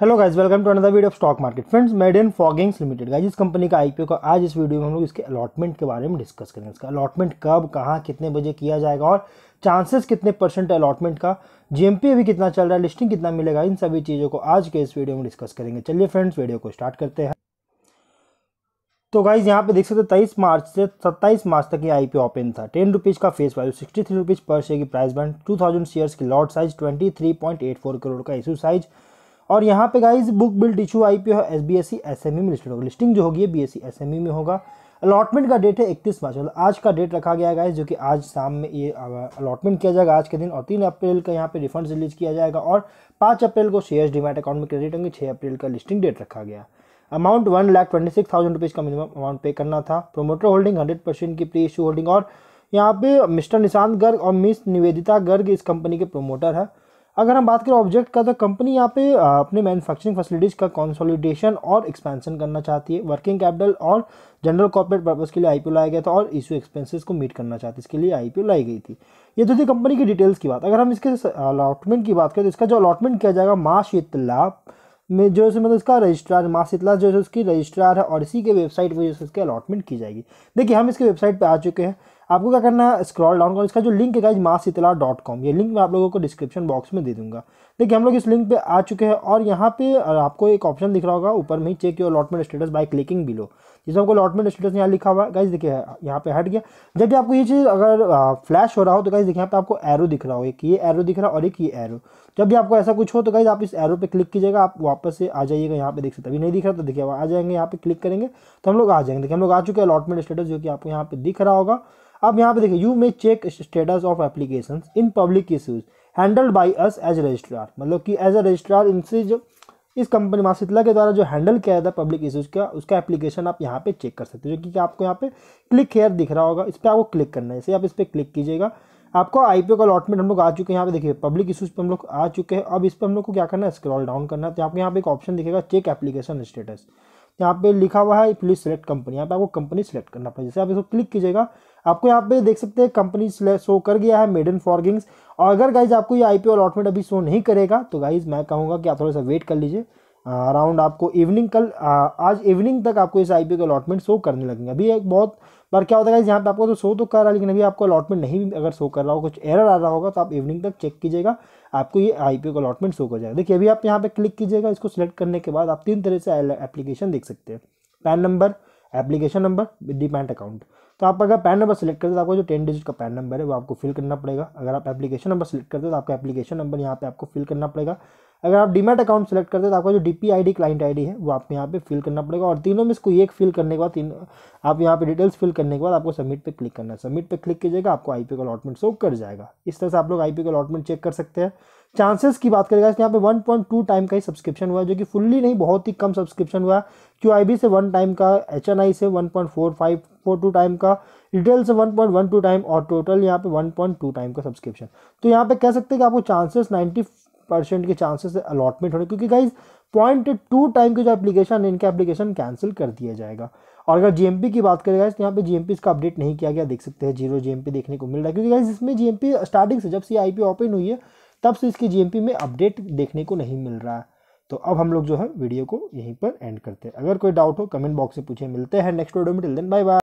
hello guys welcome to another video of stock market friends Median Foggings Limited guys इस company का IPO का आज इस video में हम लोग इसके अलॉटमेंट के बारे में डिस्कस करेंगे इसका अलॉटमेंट कब कहाँ कितने बजे किया जाएगा और चांसेस कितने परसेंट अलॉटमेंट का जीएमपी अभी कितना चल रहा है लिस्टिंग कितना मिलेगा इन सभी चीज़ों को आज के इस वीडियो में डिस्कस करेंगे चलिए फ्रेंड्स वीडियो को स्टार्ट करते हैं तो गाइज यहाँ पे देख सकते तेईस मार्च से सत्ताईस मार्च तक ये आई ओपन था टेन रुपीज़ का face value sixty three rupees पर शेयर की price band two thousand shares की lot size twenty three point eight four crore का इशू साइज़ और यहाँ पे guys book build issue I P S B S C S M E में listed होगा listing जो होगी B S C S M E में होगा अलॉटमेंट का डेट है इकतीस मार्च मतलब आज का डेट रखा गया है गाइज जो कि आज शाम में ये अलॉटमेंट किया जाएगा आज के दिन और तीन अप्रैल का यहाँ पे रिफंड रिलीज किया जाएगा और पाँच अप्रैल को शेयर डिमेट अकाउंट में क्रेडिट होंगे छः अप्रैल का लिस्टिंग डेट रखा गया amount one lakh twenty six thousand rupees का मिनिमम अमाउंट पे करना था प्रोमोटर होल्डिंग हंड्रेड परसेंट की प्री इशू होल्डिंग और यहाँ पे मिस्टर निशांत गर्ग और मिस निवेदिता गर्ग इस कंपनी के प्रोमोटर है अगर हम बात करें ऑब्जेक्ट का तो कंपनी यहाँ पे अपने मैन्युफैक्चरिंग फैसिलिटीज़ का कंसोलिडेशन और एक्सपेंशन करना चाहती है वर्किंग कैपिटल और जनरल कॉर्पोरेट पर्पज़ के लिए आईपीओ लाया गया था और इशू एक्सपेंसेस को मीट करना चाहती है इसके लिए आईपीओ लाई गई थी ये तो थी कंपनी की डिटेल्स की बात अगर हम इसके अलॉटमेंट की बात करें तो इसका जो अलॉटमेंट किया जाएगा माश इतला में जो है मतलब इसका रजिस्ट्रार मास इतला जो है उसकी रजिस्ट्रार है और इसी के वेबसाइट पर जो है उसके अलॉटमेंट की जाएगी देखिए हम इसके वेबसाइट पर आ चुके हैं आपको क्या करना है स्क्रॉल डाउन करना इसका जो लिंक है गाइज मास इतला डॉट कॉम ये लिंक मैं आप लोगों को डिस्क्रिप्शन बॉक्स में दे दूंगा देखिए हम लोग इस लिंक पे आ चुके हैं और यहाँ पे आपको एक ऑप्शन दिख रहा होगा ऊपर में ही check your allotment status by clicking below जिसमें आपको अलॉटमेंट स्टेटस यहाँ लिखा हुआ है गाइज देखिए यहाँ पे हट गया जब भी आपको ये चीज़ अगर फ्लैश हो रहा हो तो गाइज देखिए यहाँ पे आपको एरो दिख रहा हो एक ये एरो दिख रहा है और एक ये एरो जब भी आपको ऐसा कुछ हो तो गाइज आप इस एरो पे क्लिक कीजिएगा आप वापस से आ जाइएगा यहाँ पे देख सकते अभी नहीं दिख रहा तो देखिए आ जाएंगे यहाँ पे क्लिक करेंगे तो हम लोग आ जाएंगे देखिए हम लोग आ चुके हैं अलॉटमेंट स्टेटस जो कि आपको यहाँ पे दिख रहा होगा अब यहाँ पे देखिए you may check status of application in public issues handled by us as registrar मतलब कि एज अ रजिस्ट्रार इनसे जो इस कंपनी मासितला के द्वारा जो हैंडल किया जाता है पब्लिक इशूज़ का उसका एप्लीकेशन आप यहाँ पे चेक कर सकते हो जो कि आपको यहाँ पे क्लिक हेयर दिख रहा होगा इस पर आपको क्लिक करना है इसे आप इस पर क्लिक कीजिएगा आपको आई का अलॉटमेंट हम लोग आ चुके हैं यहाँ पे देखिए पब्लिक इशूज़ पे हम लोग आ चुके हैं अब इस पर हम लोग को क्या करना है स्क्रॉल डाउन करना है तो आपको यहाँ पे एक ऑप्शन दिखेगा चेक एप्लीकेशन स्टेटस यहाँ पे लिखा हुआ है प्लीज सेलेक्ट कंपनी यहाँ पे आपको कंपनी सेलेक्ट करना पड़ेगा जैसे आप इसको क्लिक कीजिएगा आपको यहाँ पे देख सकते हैं कंपनी शो कर गया है मेडन फॉरगिंग्स और अगर गाइज आपको ये आईपीओ अलॉटमेंट अभी शो नहीं करेगा तो गाइज मैं कहूँगा कि आप थोड़ा सा वेट कर लीजिए अराउंड आपको इवनिंग कल आ, आज इवनिंग तक आपको इस आई पी अलॉटमेंट शो करने लगेंगे अभी एक बहुत बार क्या होता है यहाँ पे आपको तो शो तो कर रहा है लेकिन अभी आपको अलॉटमेंट नहीं अगर शो कर रहा हो कुछ एरर आ रहा होगा तो आप इवनिंग तक चेक कीजिएगा आपको ये आईपीओ का अलॉटमेंट शो कर जाएगा देखिए अभी आप यहाँ पे क्लिक कीजिएगा इसको सिलेक्ट करने के बाद आप तीन तरह से एप्लीकेशन देख सकते हैं PAN number application number with demat account तो आप अगर पैन नंबर सेलेक्ट करते तो आपको जो टेन डिजिट का पैन नंबर है वो आपको फिल करना पड़ेगा अगर आप एप्लीकेशन नंबर सेलेक्ट करते हो तो आपका एप्लीकेशन नंबर यहाँ पे आपको फिल करना पड़ेगा अगर आप डीमेट अकाउंट सेलेक्ट करते हो तो आपका जो D P I D client I D है वो आपको यहाँ पे फिल करना पड़ेगा और तीनों में इसको एक फिल करने के बाद तीन आप यहाँ पे डिटेल्स फिल करने के बाद आपको सबमिट पे क्लिक करना है सबमिट पे क्लिक कीजिएगा आपको आई पी का अलॉटमेंट शो कर जाएगा इस तरह से आप लोग आई पी का अलॉटमेंट चेक कर सकते हैं चांसेस की बात करेगा यहाँ पे 1.2 टाइम का ही सब्सक्रिप्शन हुआ जो कि फुल्ली नहीं बहुत ही कम सब्सक्रिप्शन हुआ क्यू से वन टाइम का एच से वन पॉइंट टाइम का रिटेल से 1.12 टाइम और टोटल यहाँ पे 1.2 टाइम का सब्सक्रिप्शन तो यहाँ पे कह सकते हैं कि आपको चांसेस 90 परसेंट के चांसेस अलॉटमेंट होने क्योंकि गाइज पॉइंट टू टाइम के जो एप्लीकेशन है इनका एप्लीकेशन कैंसिल कर दिया जाएगा और अगर जीएमपी की बात करें तो यहाँ पे जीएमपी इसका अपडेट नहीं किया गया देख सकते हैं जीरो जीएमपी देखने को मिल रहा है क्योंकि गाइज इसमें जीएमपी स्टार्टिंग से जब सी आई ओपन हुई है तब से इसकी जीएमपी में अपडेट देखने को नहीं मिल रहा है तो अब हम लोग जो है वीडियो को यहीं पर एंड करते हैं अगर कोई डाउट हो कमेंट बॉक्स से पूछे मिलते हैं नेक्स्ट वीडियो में टिल देन बाय बाय